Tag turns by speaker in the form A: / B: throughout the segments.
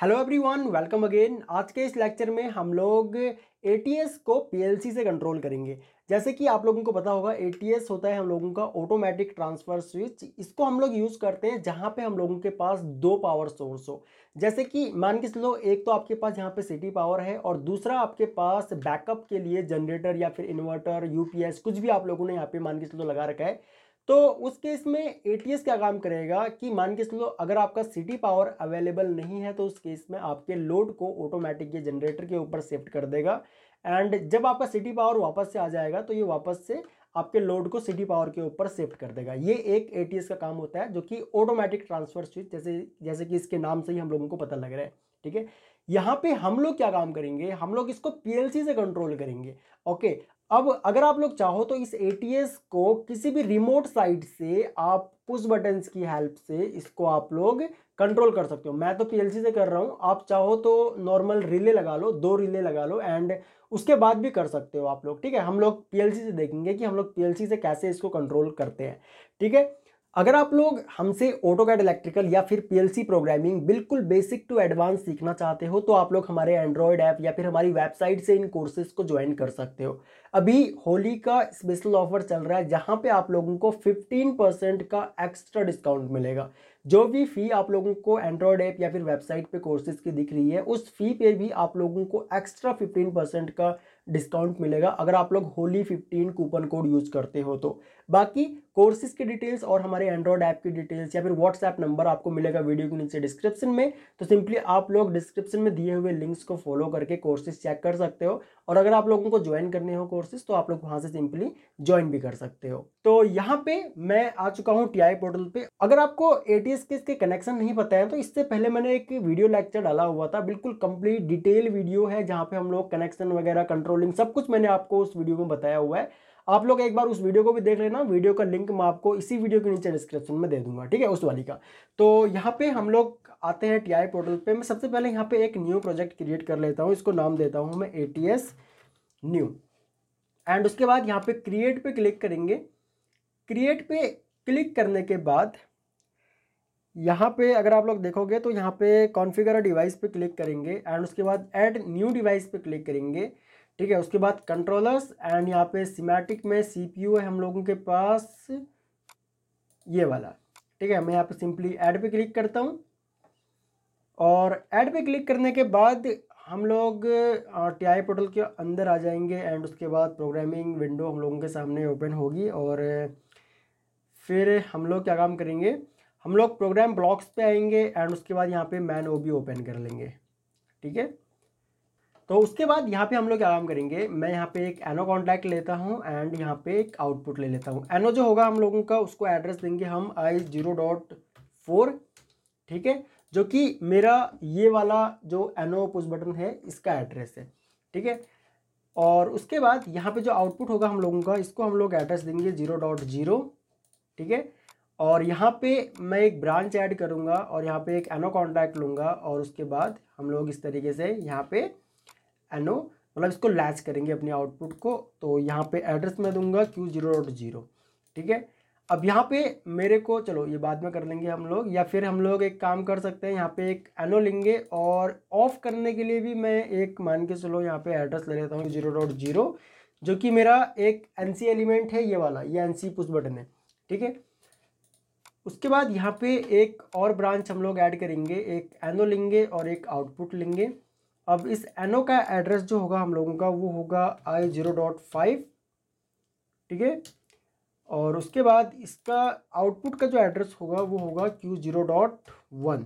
A: hello everyone welcome again आज के इस लेक्चर में हम लोग एटीएस को पीएलसी से कंट्रोल करेंगे जैसे कि आप लोगों को पता होगा एटीएस होता है हम लोगों का ऑटोमेटिक ट्रांसफ़र स्विच इसको हम लोग यूज़ करते हैं जहाँ पे हम लोगों के पास दो पावर सोर्स हो जैसे कि मान के चलो एक तो आपके पास यहाँ पे सिटी पावर है और दूसरा आपके पास बैकअप के लिए जनरेटर या फिर इन्वर्टर यू कुछ भी आप लोगों ने यहाँ पर मान के चलो लगा रखा है तो उस केस में एटीएस क्या काम करेगा कि मान के चलो अगर आपका सिटी पावर अवेलेबल नहीं है तो उस केस में आपके लोड को ऑटोमेटिक ये जनरेटर के ऊपर शिफ्ट कर देगा एंड जब आपका सिटी पावर वापस से आ जाएगा तो ये वापस से आपके लोड को सिटी पावर के ऊपर शिफ्ट कर देगा ये एक एटीएस का काम होता है जो कि ऑटोमेटिक ट्रांसफर स्विच जैसे जैसे कि इसके नाम से ही हम लोगों को पता लग रहा है ठीक है यहाँ पे हम लोग क्या काम करेंगे हम लोग इसको पीएलसी से कंट्रोल करेंगे ओके अब अगर आप लोग चाहो तो इस ए को किसी भी रिमोट साइट से आप पुश बटन्स की हेल्प से इसको आप लोग कंट्रोल कर सकते हो मैं तो पी से कर रहा हूँ आप चाहो तो नॉर्मल रिले लगा लो दो रिले लगा लो एंड उसके बाद भी कर सकते हो आप लोग ठीक है हम लोग पी से देखेंगे कि हम लोग पी से कैसे इसको कंट्रोल करते हैं ठीक है अगर आप लोग हमसे कैड इलेक्ट्रिकल या फिर पी प्रोग्रामिंग बिल्कुल बेसिक टू एडवांस सीखना चाहते हो तो आप लोग हमारे एंड्रॉयड ऐप या फिर हमारी वेबसाइट से इन कोर्सेज को ज्वाइन कर सकते हो अभी होली का स्पेशल ऑफर चल रहा है जहां पे आप लोगों को 15% का एक्स्ट्रा डिस्काउंट मिलेगा जो भी फ़ी आप लोगों को एंड्रॉयड ऐप या फिर वेबसाइट पे कोर्सेज की दिख रही है उस फ़ी पे भी आप लोगों को एक्स्ट्रा 15% का डिस्काउंट मिलेगा अगर आप लोग Holi fifteen coupon code use करते हो तो बाकी कोर्सेज की डिटेल्स और हमारे एंड्रॉयड ऐप की डिटेल्स या फिर व्हाट्सएप नंबर आपको मिलेगा वीडियो के नीचे डिस्क्रिप्शन में तो सिंपली आप लोग डिस्क्रिप्शन में दिए हुए लिंक्स को फॉलो करके कोर्सेज चेक कर सकते हो और अगर आप लोगों को ज्वाइन करने हो कोर्सेज तो आप लोग वहाँ से सिंपली ज्वाइन भी कर सकते हो तो यहाँ पे मैं आ चुका हूँ टी पोर्टल पे अगर आपको ए टी के इसके कनेक्शन नहीं पता है तो इससे पहले मैंने एक वीडियो लेक्चर डाला हुआ था बिल्कुल कंप्लीट डिटेल वीडियो है जहाँ पे हम लोग कनेक्शन वगैरह कंट्रोलिंग सब कुछ मैंने आपको उस वीडियो में बताया हुआ है आप लोग एक बार उस वीडियो को भी देख लेना वीडियो का लिंक मैं आपको इसी वीडियो के नीचे डिस्क्रिप्शन में दे दूंगा ठीक है उस वाली का तो यहाँ पे हम लोग आते हैं टीआई पोर्टल पे मैं सबसे पहले यहाँ पे एक न्यू प्रोजेक्ट क्रिएट कर लेता हूँ इसको नाम देता हूँ मैं ए न्यू एंड उसके बाद यहाँ पे क्रिएट पे क्लिक करेंगे क्रिएट पे क्लिक करने के बाद यहाँ पे अगर आप लोग देखोगे तो यहाँ पे कॉन्फ़िगर डिवाइस पे क्लिक करेंगे एंड उसके बाद ऐड न्यू डिवाइस पे क्लिक करेंगे ठीक है उसके बाद कंट्रोलर्स एंड यहाँ पे सीमेटिक में सीपीयू है हम लोगों के पास ये वाला ठीक है मैं यहाँ पे सिंपली ऐड पे क्लिक करता हूँ और ऐड पे क्लिक करने के बाद हम लोग टी आई पोर्टल के अंदर आ जाएंगे एंड उसके बाद प्रोग्रामिंग विंडो हम लोगों के सामने ओपन होगी और फिर हम लोग क्या काम करेंगे हम लोग प्रोग्राम ब्लॉक्स पे आएंगे एंड उसके बाद यहाँ पे मैन ओ बी ओपन कर लेंगे ठीक है तो उसके बाद यहाँ पे हम लोग आराम करेंगे मैं यहाँ पे एक एनो कॉन्टैक्ट लेता हूँ एंड यहाँ पे एक आउटपुट ले लेता हूँ एनो जो होगा हम लोगों का उसको एड्रेस देंगे हम आई जीरो डॉट फोर ठीक है जो कि मेरा ये वाला जो एनो पुश बटन है इसका एड्रेस है ठीक है और उसके बाद यहाँ पे जो आउटपुट होगा हम लोगों का इसको हम लोग एड्रेस देंगे जीरो डॉट जीरो ठीक है और यहाँ पे मैं एक ब्रांच ऐड करूँगा और यहाँ पे एक एनो कॉन्टैक्ट लूँगा और उसके बाद हम लोग इस तरीके से यहाँ पे एनओ मतलब इसको लैच करेंगे अपने आउटपुट को तो यहाँ पे एड्रेस मैं दूंगा क्यू जीरो डॉट जीरो ठीक है अब यहाँ पे मेरे को चलो ये बाद में कर लेंगे हम लोग या फिर हम लोग एक काम कर सकते हैं यहाँ पे एक एनओ लेंगे और ऑफ़ करने के लिए भी मैं एक मान के चलो यहाँ पे एड्रेस ले लेता हूँ जीरो डॉट जीरो जो कि मेरा एक एन एलिमेंट है ये वाला ये एन सी पुश बटन है ठीक है उसके बाद यहाँ पे एक और ब्रांच हम लोग ऐड करेंगे एक एनो लेंगे और एक आउटपुट लेंगे अब इस एनो का एड्रेस जो होगा हम लोगों का वो होगा आई जीरो डॉट फाइव ठीक है और उसके बाद इसका आउटपुट का जो एड्रेस होगा वो होगा Q zero dot one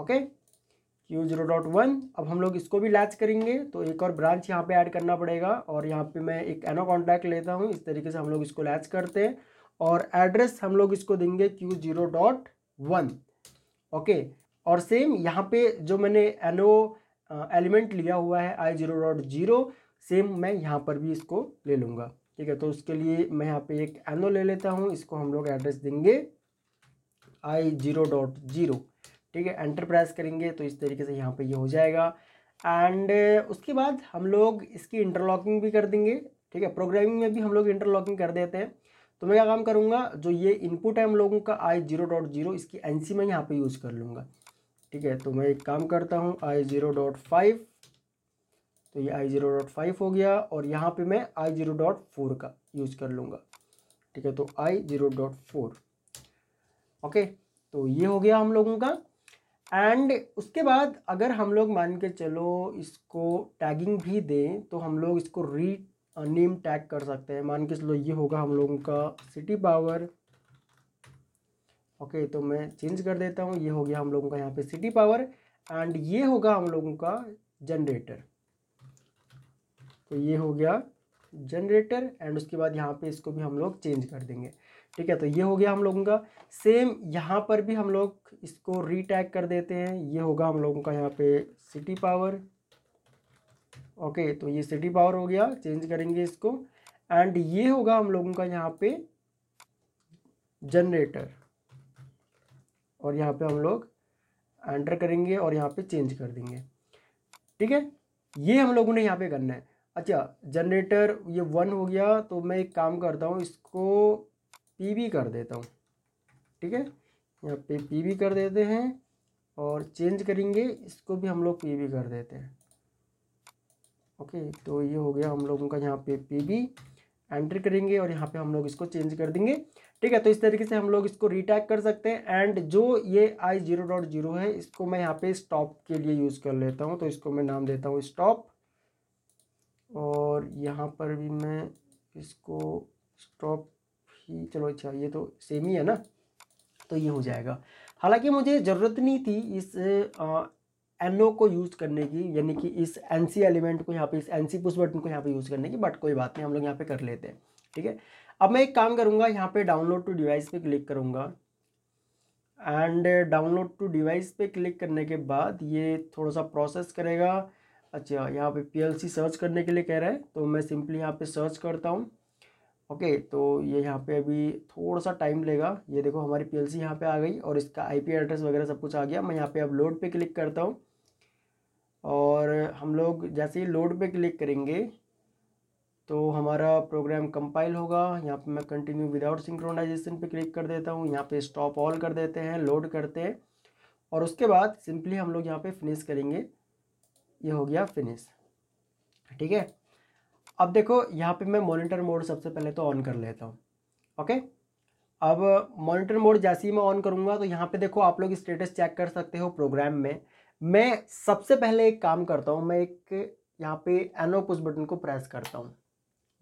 A: okay Q zero dot one अब हम लोग इसको भी लैच करेंगे तो एक और ब्रांच यहाँ पे ऐड करना पड़ेगा और यहाँ पे मैं एक एनो कॉन्टैक्ट लेता हूँ इस तरीके से हम लोग इसको लैच करते हैं और एड्रेस हम लोग इसको देंगे Q zero dot one okay और सेम यहाँ पे जो मैंने एनो एलिमेंट लिया हुआ है I zero dot zero same मैं यहाँ पर भी इसको ले लूँगा ठीक है तो उसके लिए मैं यहाँ पे एक एनो ले लेता हूँ इसको हम लोग एड्रेस देंगे आई जीरो डॉट जीरो ठीक है एंटर प्रेस करेंगे तो इस तरीके से यहाँ पे ये यह हो जाएगा एंड उसके बाद हम लोग इसकी इंटरलॉकिंग भी कर देंगे ठीक है प्रोग्रामिंग में भी हम लोग इंटरलॉकिंग कर देते हैं तो मैं क्या काम करूँगा जो ये इनपुट है हम लोगों का आई जीरो डॉट जीरो इसकी एन मैं यहाँ पर यूज़ कर लूँगा ठीक है तो मैं एक काम करता हूँ आई ज़ीरो डॉट फाइव तो ये आई ज़ीरो डॉट फाइव हो गया और यहाँ पे मैं आई ज़ीरो डॉट फोर का यूज़ कर लूँगा ठीक है तो I zero dot four okay तो ये हो गया हम लोगों का एंड उसके बाद अगर हम लोग मान के चलो इसको टैगिंग भी दें तो हम लोग इसको री नेम टैग कर सकते हैं मान के चलो ये होगा हम लोगों का सिटी पावर ओके तो मैं चेंज कर देता हूँ ये हो गया हम लोगों का यहाँ पे सिटी पावर एंड ये होगा हम लोगों का जनरेटर तो ये हो गया जनरेटर एंड उसके बाद यहाँ पे इसको भी हम लोग चेंज कर देंगे ठीक है तो ये हो गया हम लोगों का सेम यहाँ पर भी हम लोग इसको रीटैग कर देते हैं ये होगा हम लोगों का यहाँ पे सिटी पावर ओके तो ये सिटी पावर हो गया चेंज करेंगे इसको एंड ये होगा हम लोगों का यहाँ पे जनरेटर और यहाँ पे हम लोग एंटर करेंगे और यहाँ पे चेंज कर देंगे ठीक है ये हम लोगों ने यहाँ पे करना है अच्छा जनरेटर ये वन हो गया तो मैं एक काम करता हूँ इसको पी कर देता हूँ ठीक है यहाँ पे पी कर देते हैं और चेंज करेंगे इसको भी हम लोग पी कर देते हैं ओके तो ये हो गया हम लोगों का यहाँ पे पी एंटर करेंगे और यहाँ पे हम लोग इसको चेंज कर देंगे ठीक है तो इस तरीके से हम लोग इसको रिटैक कर सकते हैं एंड जो ये आई जीरो डॉट जीरो है इसको मैं यहाँ पे स्टॉप के लिए यूज़ कर लेता हूँ तो इसको मैं नाम देता हूँ स्टॉप और यहाँ पर भी मैं इसको स्टॉप ही चलो अच्छा ये तो सेम ही है ना तो ये हो जाएगा हालांकि मुझे ज़रूरत नहीं थी इस एन ओ को यूज़ करने की यानी कि इस एन सी एलिमेंट को यहाँ पे इस एन सी पुश बटन को यहाँ पे यूज़ करने की बट कोई बात नहीं हम लोग यहाँ पे कर लेते हैं ठीक है अब मैं एक काम करूँगा यहाँ पे डाउनलोड टू डिवाइस पे क्लिक करूँगा एंड डाउनलोड टू डिवाइस पे क्लिक करने के बाद ये थोड़ा सा प्रोसेस करेगा अच्छा यहाँ पे सी सर्च करने के लिए कह रहा है तो मैं सिंपली यहाँ पे सर्च करता हूँ ओके तो ये यहाँ पे अभी थोड़ा सा टाइम लेगा ये देखो हमारी पीएलसी यहाँ पे आ गई और इसका आईपी एड्रेस वगैरह सब कुछ आ गया मैं यहाँ पे लोड पे क्लिक करता हूँ और हम लोग जैसे ही लोड पे क्लिक करेंगे तो हमारा प्रोग्राम कंपाइल होगा यहाँ पे मैं कंटिन्यू विदाउट सिंक्रोनाइजेशन पे क्लिक कर देता हूँ यहाँ पे स्टॉप ऑल कर देते हैं लोड करते हैं और उसके बाद सिंपली हम लोग यहाँ पे फिनिश करेंगे ये हो गया फिनिश ठीक है अब देखो यहाँ पे मैं मॉनिटर मोड सबसे पहले तो ऑन कर लेता हूँ ओके अब मॉनिटर मोड जैसे ही मैं ऑन करूँगा तो यहाँ पर देखो आप लोग स्टेटस चेक कर सकते हो प्रोग्राम में मैं सबसे पहले एक काम करता हूँ मैं एक यहाँ पे एनो पुश बटन को प्रेस करता हूँ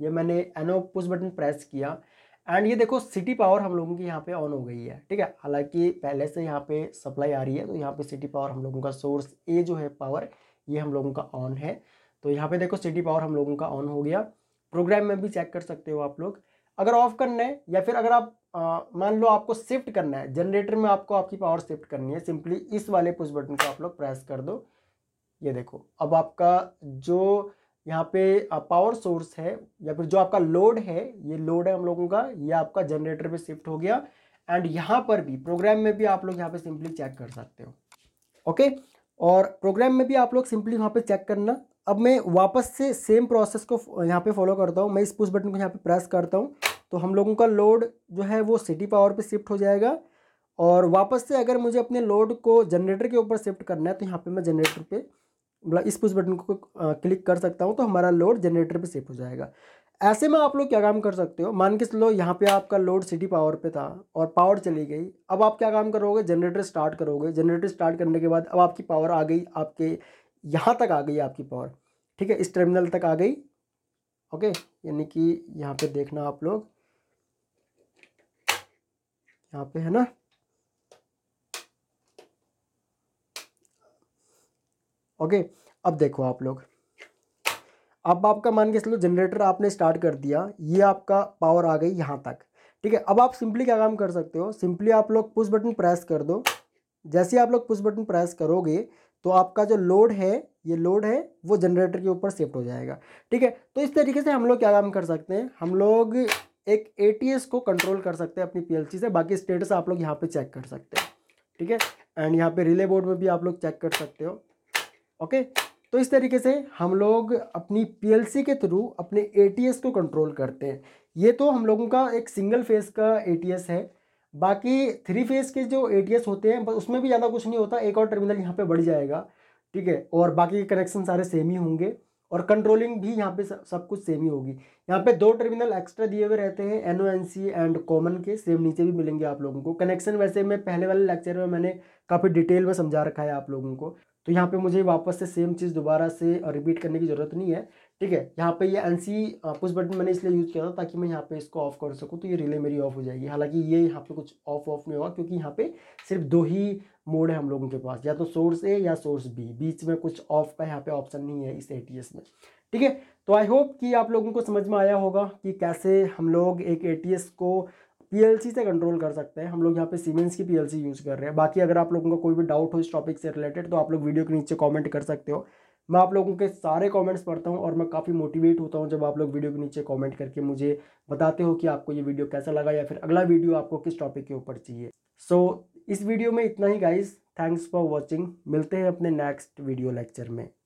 A: ये मैंने एनो पुश बटन प्रेस किया एंड ये देखो सिटी पावर हम लोगों की यहाँ पे ऑन हो गई है ठीक है हालांकि पहले से यहाँ पे सप्लाई आ रही है तो यहाँ पे सिटी पावर हम लोगों का सोर्स ए जो है पावर ये हम लोगों का ऑन है तो यहाँ पे देखो सिटी पावर हम लोगों का ऑन हो गया प्रोग्राम में भी चेक कर सकते हो आप लोग अगर ऑफ करना है या फिर अगर आप मान लो आपको शिफ्ट करना है जनरेटर में आपको आपकी पावर शिफ्ट करनी है सिंपली इस वाले पुश बटन को आप लोग प्रेस कर दो ये देखो अब आपका जो यहाँ पे पावर सोर्स है या फिर जो आपका लोड है ये लोड है हम लोगों का ये आपका जनरेटर पे शिफ्ट हो गया एंड यहाँ पर भी प्रोग्राम में भी आप लोग यहाँ पे सिंपली चेक कर सकते हो ओके और प्रोग्राम में भी आप लोग सिंपली वहाँ पे चेक करना अब मैं वापस से सेम प्रोसेस को यहाँ पे फॉलो करता हूँ मैं इस पुश बटन को यहाँ पे प्रेस करता हूँ तो हम लोगों का लोड जो है वो सिटी पावर पे शिफ्ट हो जाएगा और वापस से अगर मुझे अपने लोड को जनरेटर के ऊपर शिफ्ट करना है तो यहाँ पे मैं जनरेटर पे मतलब इस पुश बटन को क्लिक कर सकता हूँ तो हमारा लोड जनरेटर पे शिफ्ट हो जाएगा ऐसे में आप लोग क्या काम कर सकते हो मान के चलो यहाँ पे आपका लोड सिटी पावर पे था और पावर चली गई अब आप क्या काम करोगे जनरेटर स्टार्ट करोगे जनरेटर स्टार्ट करने के बाद अब आपकी पावर आ गई आपके यहाँ तक आ गई आपकी पावर ठीक है इस टर्मिनल तक आ गई ओके यानी कि यहाँ पे देखना आप लोग यहाँ पे है ना ओके अब देखो आप लोग अब आपका मान के चलो जनरेटर आपने स्टार्ट कर दिया ये आपका पावर आ गई यहाँ तक ठीक है अब आप सिंपली क्या काम कर सकते हो सिंपली आप लोग पुश बटन प्रेस कर दो जैसे आप लोग पुश बटन प्रेस करोगे तो आपका जो लोड है ये लोड है वो जनरेटर के ऊपर शिफ्ट हो जाएगा ठीक है तो इस तरीके से हम लोग क्या काम कर सकते हैं हम लोग एक ए को कंट्रोल कर सकते हैं अपनी पी से बाकी स्टेटस आप लोग यहाँ पर चेक कर सकते हैं ठीक है एंड यहाँ पे रिले बोर्ड में भी आप लोग चेक कर सकते हो ओके तो इस तरीके से हम लोग अपनी पीएलसी के थ्रू अपने एटीएस को कंट्रोल करते हैं ये तो हम लोगों का एक सिंगल फेस का एटीएस है बाकी थ्री फेस के जो एटीएस होते हैं बस उसमें भी ज़्यादा कुछ नहीं होता एक और टर्मिनल यहाँ पे बढ़ जाएगा ठीक है और बाकी के कनेक्शन सारे सेम ही होंगे और कंट्रोलिंग भी यहाँ पे सब कुछ सेम ही होगी यहाँ पे दो टर्मिनल एक्स्ट्रा दिए हुए रहते हैं N O N C and common के सेम नीचे भी मिलेंगे आप लोगों को कनेक्शन वैसे मैं पहले वाले लेक्चर में मैंने काफ़ी डिटेल में समझा रखा है आप लोगों को तो यहाँ पे मुझे वापस से सेम चीज़ दोबारा से रिपीट करने की ज़रूरत नहीं है ठीक है यहाँ पे ये एन सी पुश बटन मैंने इसलिए यूज़ किया था ताकि मैं यहाँ पे इसको ऑफ कर सकूँ तो ये रिले मेरी ऑफ हो जाएगी हालांकि ये यहाँ पे कुछ ऑफ ऑफ नहीं होगा क्योंकि यहाँ पे सिर्फ दो ही मोड है हम लोगों के पास या तो सोर्स ए या सोर्स बी बीच में कुछ ऑफ का यहाँ पे ऑप्शन नहीं है इस ए में ठीक है तो आई होप कि आप लोगों को समझ में आया होगा कि कैसे हम लोग एक ए को पी से कंट्रोल कर सकते हैं हम लोग यहाँ पे सीमेंस की पी यूज़ कर रहे हैं बाकी अगर आप लोगों का कोई भी डाउट हो इस टॉपिक से रिलेटेड तो आप लोग वीडियो के नीचे कॉमेंट कर सकते हो मैं आप लोगों के सारे कमेंट्स पढ़ता हूँ और मैं काफ़ी मोटिवेट होता हूँ जब आप लोग वीडियो के नीचे कमेंट करके मुझे बताते हो कि आपको ये वीडियो कैसा लगा या फिर अगला वीडियो आपको किस टॉपिक के ऊपर चाहिए सो so, इस वीडियो में इतना ही गाइज थैंक्स फॉर वॉचिंग मिलते हैं अपने नेक्स्ट वीडियो लेक्चर में